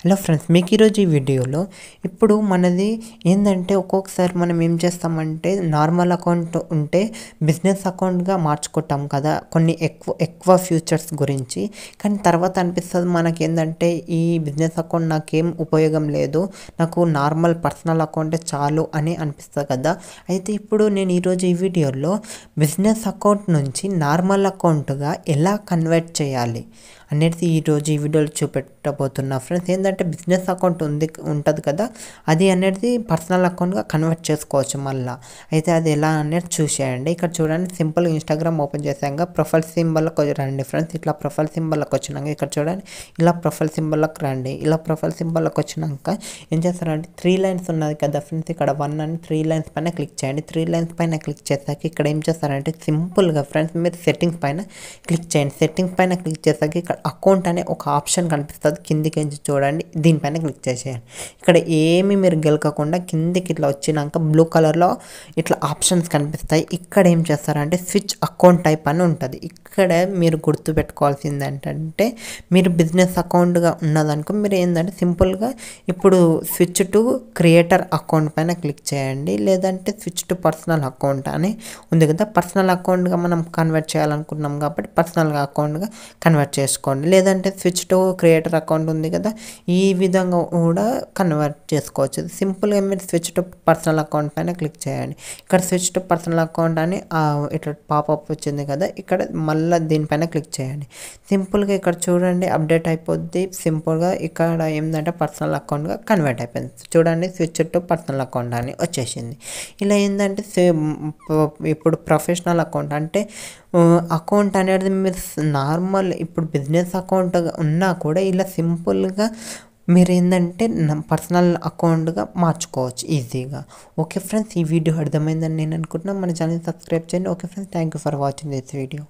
hello friends మీకు ఈరోజు ఈ వీడియోలో ఇప్పుడు మనది ఏంటంటే ఒక్కొక్కసారి మనం ఏం చేస్తామంటే నార్మల్ అకౌంట్ ఉంటే బిజినెస్ అకౌంట్గా మార్చుకుంటాం కదా కొన్ని ఎక్కువ ఎక్కువ ఫ్యూచర్స్ గురించి కానీ తర్వాత అనిపిస్తుంది మనకి ఏంటంటే ఈ బిజినెస్ అకౌంట్ నాకేం ఉపయోగం లేదు నాకు నార్మల్ పర్సనల్ అకౌంటే చాలు అని అనిపిస్తుంది కదా అయితే ఇప్పుడు నేను ఈరోజు ఈ వీడియోలో బిజినెస్ అకౌంట్ నుంచి నార్మల్ అకౌంట్గా ఎలా కన్వర్ట్ చేయాలి అనేది ఈరోజు ఈ వీడియోలో చూపెట్టబోతున్నా ఫ్రెండ్స్ ఏంటంటే ఏంటంటే బిజినెస్ అకౌంట్ ఉంది ఉంటుంది కదా అది అనేది పర్సనల్ అకౌంట్గా కన్వర్ట్ చేసుకోవచ్చు మళ్ళీ అయితే అది ఎలా అనేది చూసేయండి ఇక్కడ చూడండి సింపుల్ ఇన్స్టాగ్రామ్ ఓపెన్ చేసాక ప్రొఫైల్ సింబల్కి రండి ఫ్రెండ్స్ ఇట్లా ప్రొఫైల్ సింబల్కి వచ్చినాక ఇక్కడ చూడండి ఇలా ప్రొఫైల్ సింబల్కి రండి ఇలా ప్రొఫైల్ సింబల్కి వచ్చినాక ఏం చేస్తారంటే త్రీ లైన్స్ ఉన్నది కదా ఫ్రెండ్స్ ఇక్కడ వన్ అని త్రీ లైన్స్ పైన క్లిక్ చేయండి త్రీ లైన్స్ పైన క్లిక్ చేశాక ఇక్కడ ఏం చేస్తారంటే సింపుల్గా ఫ్రెండ్స్ మీరు సెట్టింగ్స్ పైన క్లిక్ చేయండి సెట్టింగ్స్ పైన క్లిక్ చేశాక ఇక్కడ అకౌంట్ అనే ఒక ఆప్షన్ కనిపిస్తుంది కిందికి చూడండి చేయండి దీనిపైన క్లిక్ చేసేయండి ఇక్కడ ఏమి మీరు గెలకకుండా కిందకి ఇట్లా వచ్చినాక బ్లూ కలర్లో ఇట్లా ఆప్షన్స్ కనిపిస్తాయి ఇక్కడ ఏం చేస్తారంటే స్విచ్ అకౌంట్ టైప్ అని ఉంటుంది ఇక్కడ మీరు గుర్తుపెట్టుకోవాల్సింది ఏంటంటే మీరు బిజినెస్ అకౌంట్గా ఉన్నదనుకో మీరు ఏంటంటే సింపుల్గా ఇప్పుడు స్విచ్ టు క్రియేటర్ అకౌంట్ పైన క్లిక్ చేయండి లేదంటే స్విచ్ టు పర్సనల్ అకౌంట్ అని ఉంది కదా పర్సనల్ అకౌంట్గా మనం కన్వర్ట్ చేయాలనుకుంటున్నాం కాబట్టి పర్సనల్గా అకౌంట్గా కన్వర్ట్ చేసుకోండి లేదంటే స్విచ్ టు క్రియేటర్ అకౌంట్ ఉంది కదా ఈ విధంగా కూడా కన్వర్ట్ చేసుకోవచ్చు సింపుల్గా మీరు స్విచ్ టు పర్సనల్ అకౌంట్ పైన క్లిక్ చేయండి ఇక్కడ స్విచ్ టు పర్సనల్ అకౌంట్ అని ఇట్లా పాపప్ వచ్చింది కదా ఇక్కడ మళ్ళీ మళ్ళీ దీనిపైన క్లిక్ చేయండి సింపుల్గా ఇక్కడ చూడండి అప్డేట్ అయిపోద్ది సింపుల్గా ఇక్కడ ఏంటంటే పర్సనల్ అకౌంట్గా కన్వర్ట్ అయిపోయింది చూడండి స్విచ్ టు పర్సనల్ అకౌంట్ అని వచ్చేసింది ఇలా ఏంటంటే ఇప్పుడు ప్రొఫెషనల్ అకౌంట్ అంటే అకౌంట్ అనేది మీరు నార్మల్ ఇప్పుడు బిజినెస్ అకౌంట్ ఉన్నా కూడా ఇలా సింపుల్గా మీరు ఏంటంటే పర్సనల్ అకౌంట్గా మార్చుకోవచ్చు ఈజీగా ఓకే ఫ్రెండ్స్ ఈ వీడియో అర్థమైందని నేను అనుకుంటున్నాను మన ఛానల్ సబ్స్క్రైబ్ చేయండి okay friends thank you for watching this video